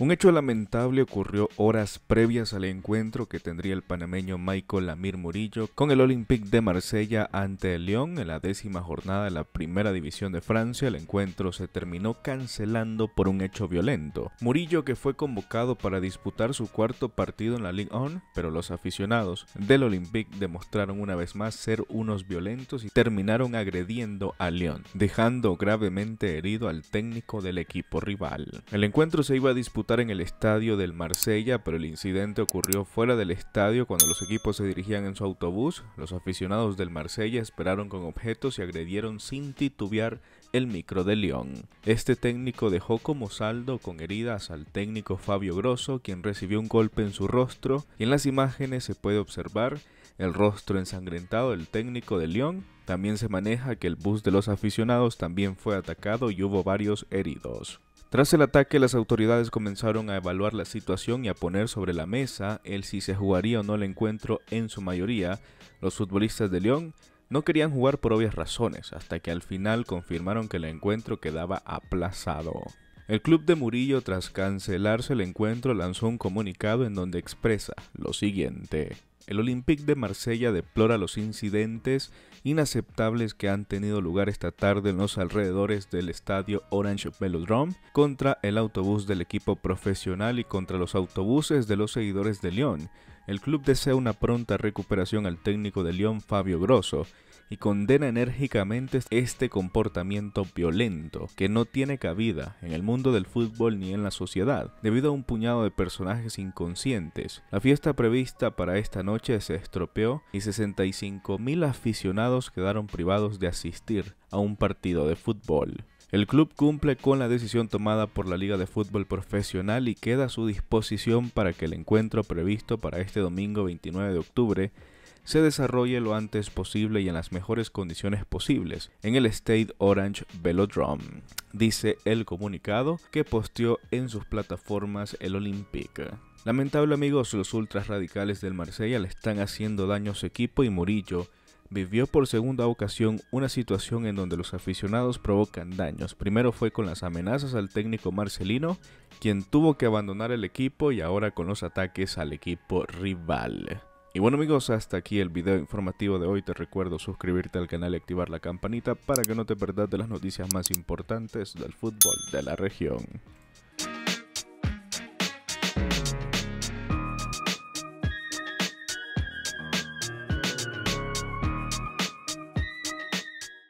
Un hecho lamentable ocurrió horas previas al encuentro que tendría el panameño Michael Amir Murillo con el Olympique de Marsella ante el Lyon en la décima jornada de la primera división de Francia. El encuentro se terminó cancelando por un hecho violento. Murillo que fue convocado para disputar su cuarto partido en la Ligue 1, pero los aficionados del Olympique demostraron una vez más ser unos violentos y terminaron agrediendo a Lyon, dejando gravemente herido al técnico del equipo rival. El encuentro se iba a disputar en el estadio del Marsella, pero el incidente ocurrió fuera del estadio cuando los equipos se dirigían en su autobús. Los aficionados del Marsella esperaron con objetos y agredieron sin titubear el micro de León. Este técnico dejó como saldo con heridas al técnico Fabio Grosso, quien recibió un golpe en su rostro, y en las imágenes se puede observar el rostro ensangrentado del técnico de León. También se maneja que el bus de los aficionados también fue atacado y hubo varios heridos. Tras el ataque, las autoridades comenzaron a evaluar la situación y a poner sobre la mesa el si se jugaría o no el encuentro en su mayoría. Los futbolistas de León no querían jugar por obvias razones, hasta que al final confirmaron que el encuentro quedaba aplazado. El club de Murillo, tras cancelarse el encuentro, lanzó un comunicado en donde expresa lo siguiente. El Olympique de Marsella deplora los incidentes inaceptables que han tenido lugar esta tarde en los alrededores del estadio Orange Velodrome contra el autobús del equipo profesional y contra los autobuses de los seguidores de Lyon. El club desea una pronta recuperación al técnico de Lyon Fabio Grosso, y condena enérgicamente este comportamiento violento que no tiene cabida en el mundo del fútbol ni en la sociedad debido a un puñado de personajes inconscientes. La fiesta prevista para esta noche se estropeó y 65.000 aficionados quedaron privados de asistir a un partido de fútbol. El club cumple con la decisión tomada por la Liga de Fútbol Profesional y queda a su disposición para que el encuentro previsto para este domingo 29 de octubre se desarrolle lo antes posible y en las mejores condiciones posibles en el State Orange Velodrome, dice el comunicado que posteó en sus plataformas el Olympic. Lamentable amigos, los ultras radicales del Marsella le están haciendo daño a su equipo y Murillo vivió por segunda ocasión una situación en donde los aficionados provocan daños. Primero fue con las amenazas al técnico Marcelino, quien tuvo que abandonar el equipo y ahora con los ataques al equipo rival. Y bueno amigos, hasta aquí el video informativo de hoy. Te recuerdo suscribirte al canal y activar la campanita para que no te perdas de las noticias más importantes del fútbol de la región.